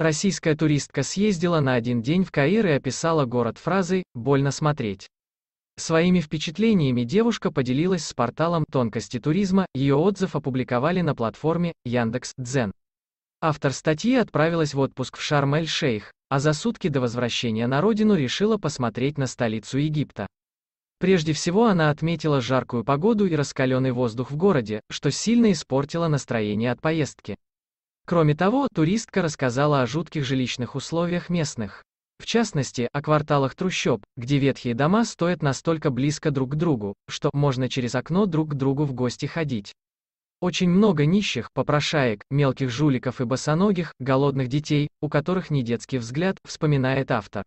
Российская туристка съездила на один день в Каир и описала город фразой «больно смотреть». Своими впечатлениями девушка поделилась с порталом «Тонкости туризма», ее отзыв опубликовали на платформе Яндекс.Дзен. Автор статьи отправилась в отпуск в Шарм-эль-Шейх, а за сутки до возвращения на родину решила посмотреть на столицу Египта. Прежде всего она отметила жаркую погоду и раскаленный воздух в городе, что сильно испортило настроение от поездки. Кроме того, туристка рассказала о жутких жилищных условиях местных. В частности, о кварталах трущоб, где ветхие дома стоят настолько близко друг к другу, что можно через окно друг к другу в гости ходить. Очень много нищих, попрошаек, мелких жуликов и босоногих, голодных детей, у которых не детский взгляд, вспоминает автор.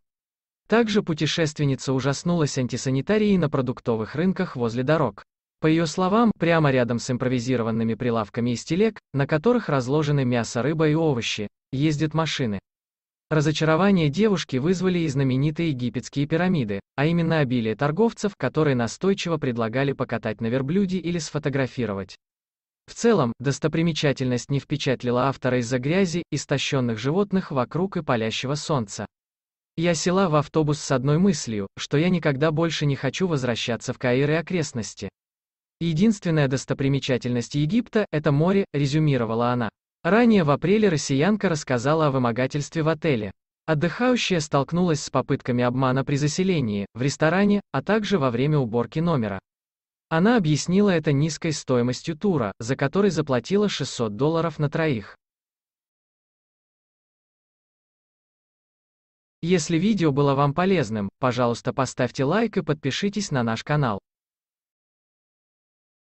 Также путешественница ужаснулась антисанитарии на продуктовых рынках возле дорог. По ее словам, прямо рядом с импровизированными прилавками из телег, на которых разложены мясо, рыба и овощи, ездят машины. Разочарование девушки вызвали и знаменитые египетские пирамиды, а именно обилие торговцев, которые настойчиво предлагали покатать на верблюде или сфотографировать. В целом, достопримечательность не впечатлила автора из-за грязи, истощенных животных вокруг и палящего солнца. Я села в автобус с одной мыслью, что я никогда больше не хочу возвращаться в Каир и окрестности. Единственная достопримечательность Египта – это море, резюмировала она. Ранее в апреле россиянка рассказала о вымогательстве в отеле. Отдыхающая столкнулась с попытками обмана при заселении, в ресторане, а также во время уборки номера. Она объяснила это низкой стоимостью тура, за который заплатила 600 долларов на троих. Если видео было вам полезным, пожалуйста поставьте лайк и подпишитесь на наш канал.